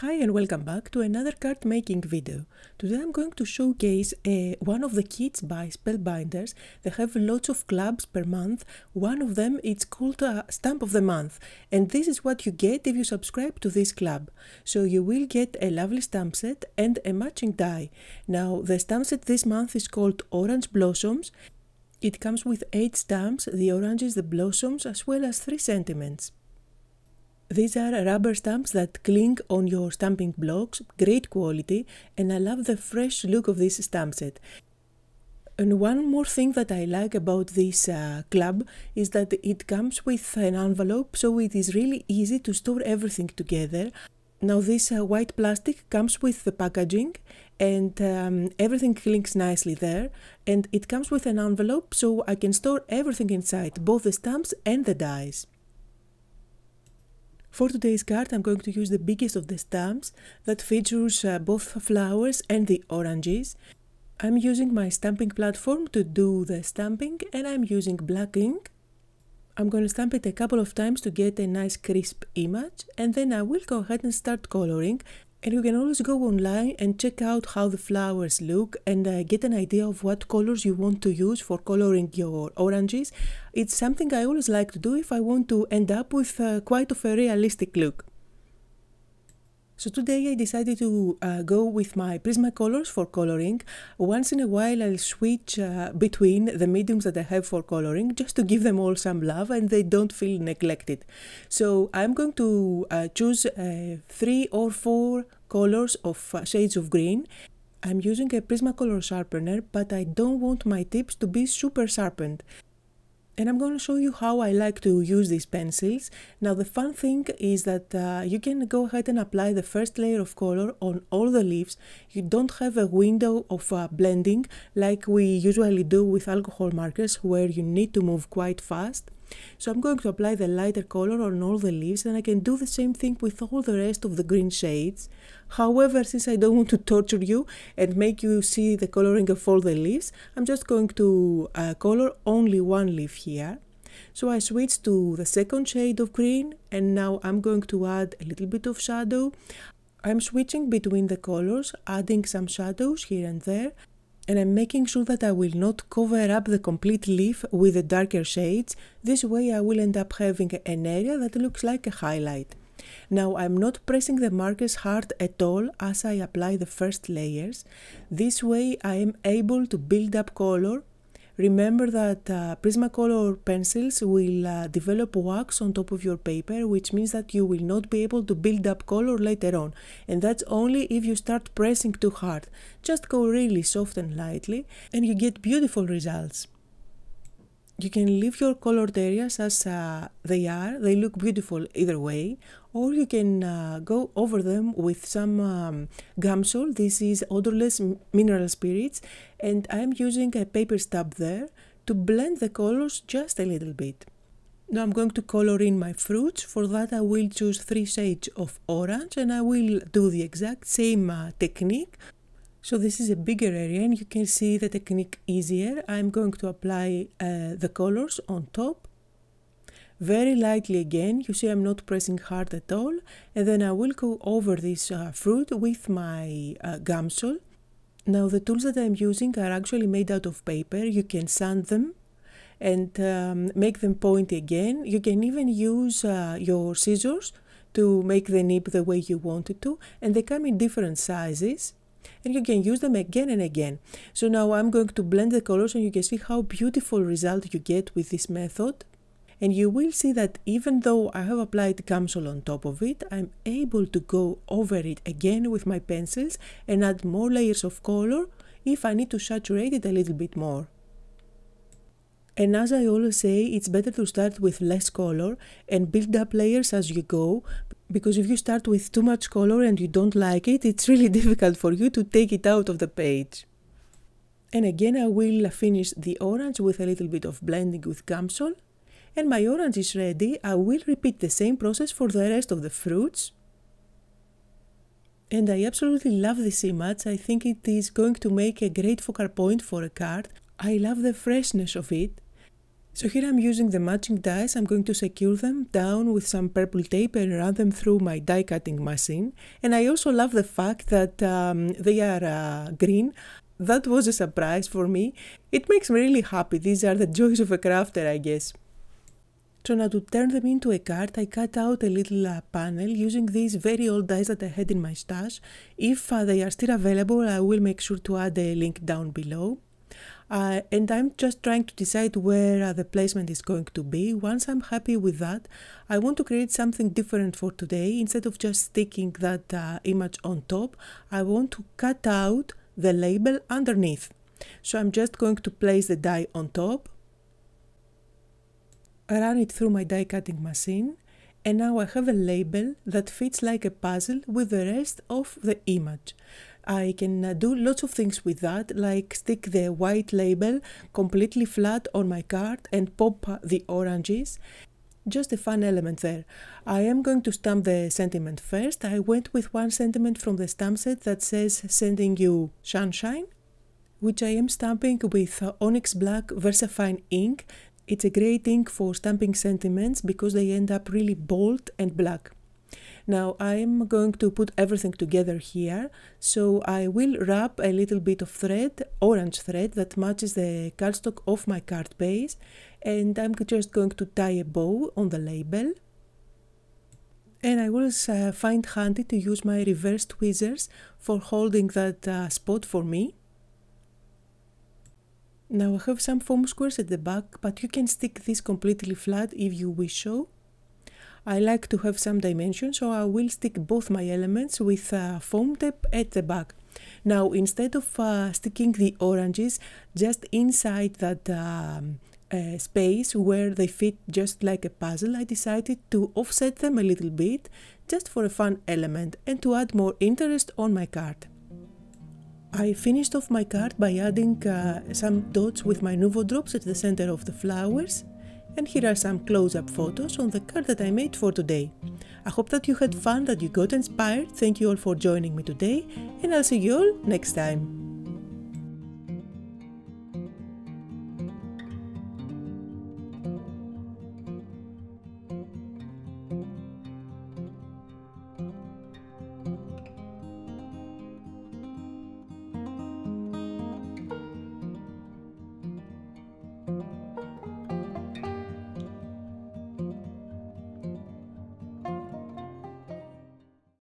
Hi and welcome back to another card making video. Today I'm going to showcase uh, one of the kits by Spellbinders. They have lots of clubs per month. One of them it's called uh, Stamp of the Month and this is what you get if you subscribe to this club. So you will get a lovely stamp set and a matching die. Now the stamp set this month is called Orange Blossoms. It comes with 8 stamps, the oranges, the blossoms as well as 3 sentiments. These are rubber stamps that cling on your stamping blocks, great quality, and I love the fresh look of this stamp set. And one more thing that I like about this uh, club is that it comes with an envelope, so it is really easy to store everything together. Now this uh, white plastic comes with the packaging and um, everything clings nicely there and it comes with an envelope so I can store everything inside, both the stamps and the dies. For today's card, I'm going to use the biggest of the stamps that features uh, both flowers and the oranges. I'm using my stamping platform to do the stamping and I'm using black ink. I'm going to stamp it a couple of times to get a nice crisp image and then I will go ahead and start coloring. And you can always go online and check out how the flowers look and uh, get an idea of what colors you want to use for coloring your oranges. It's something I always like to do if I want to end up with uh, quite of a realistic look. So today I decided to uh, go with my Prismacolors for coloring. Once in a while I'll switch uh, between the mediums that I have for coloring just to give them all some love and they don't feel neglected. So I'm going to uh, choose uh, three or four colors of uh, shades of green. I'm using a Prismacolor sharpener but I don't want my tips to be super sharpened and I'm going to show you how I like to use these pencils. Now the fun thing is that uh, you can go ahead and apply the first layer of color on all the leaves. You don't have a window of uh, blending like we usually do with alcohol markers where you need to move quite fast. So I'm going to apply the lighter color on all the leaves and I can do the same thing with all the rest of the green shades. However, since I don't want to torture you and make you see the coloring of all the leaves, I'm just going to uh, color only one leaf here. So I switch to the second shade of green and now I'm going to add a little bit of shadow. I'm switching between the colors, adding some shadows here and there and I'm making sure that I will not cover up the complete leaf with the darker shades. This way I will end up having an area that looks like a highlight. Now I'm not pressing the markers hard at all as I apply the first layers. This way I am able to build up color Remember that uh, Prismacolor pencils will uh, develop wax on top of your paper, which means that you will not be able to build up color later on. And that's only if you start pressing too hard. Just go really soft and lightly and you get beautiful results you can leave your colored areas as uh, they are. They look beautiful either way. Or you can uh, go over them with some um, Gamsol. This is odorless mineral spirits. And I'm using a paper stub there to blend the colors just a little bit. Now I'm going to color in my fruits. For that I will choose three shades of orange and I will do the exact same uh, technique so this is a bigger area and you can see the technique easier. I'm going to apply uh, the colors on top very lightly again. You see I'm not pressing hard at all. And then I will go over this uh, fruit with my uh, gamsol. Now the tools that I'm using are actually made out of paper. You can sand them and um, make them pointy again. You can even use uh, your scissors to make the nib the way you want it to. And they come in different sizes and you can use them again and again. So now I'm going to blend the colors and you can see how beautiful result you get with this method. And you will see that even though I have applied Gamsol on top of it, I'm able to go over it again with my pencils and add more layers of color if I need to saturate it a little bit more. And as I always say, it's better to start with less color and build up layers as you go because if you start with too much color and you don't like it, it's really difficult for you to take it out of the page. And again, I will finish the orange with a little bit of blending with Gamsol. And my orange is ready. I will repeat the same process for the rest of the fruits. And I absolutely love this image. I think it is going to make a great focal point for a card. I love the freshness of it. So here I'm using the matching dies, I'm going to secure them down with some purple tape and run them through my die cutting machine. And I also love the fact that um, they are uh, green. That was a surprise for me. It makes me really happy. These are the joys of a crafter, I guess. So now to turn them into a card, I cut out a little uh, panel using these very old dies that I had in my stash. If uh, they are still available, I will make sure to add a link down below. Uh, and I'm just trying to decide where uh, the placement is going to be. Once I'm happy with that, I want to create something different for today. Instead of just sticking that uh, image on top, I want to cut out the label underneath. So I'm just going to place the die on top, run it through my die cutting machine, and now I have a label that fits like a puzzle with the rest of the image. I can uh, do lots of things with that, like stick the white label completely flat on my card and pop the oranges. Just a fun element there. I am going to stamp the sentiment first. I went with one sentiment from the stamp set that says sending you sunshine, which I am stamping with Onyx Black VersaFine ink. It's a great ink for stamping sentiments because they end up really bold and black. Now I'm going to put everything together here, so I will wrap a little bit of thread, orange thread, that matches the cardstock of my card base, and I'm just going to tie a bow on the label. And I will uh, find handy to use my reverse tweezers for holding that uh, spot for me. Now I have some foam squares at the back, but you can stick this completely flat if you wish so. I like to have some dimension, so I will stick both my elements with uh, foam tape at the back. Now, instead of uh, sticking the oranges just inside that um, uh, space where they fit just like a puzzle, I decided to offset them a little bit just for a fun element and to add more interest on my card. I finished off my card by adding uh, some dots with my Nouveau drops at the center of the flowers and here are some close-up photos on the card that I made for today. I hope that you had fun, that you got inspired. Thank you all for joining me today, and I'll see you all next time.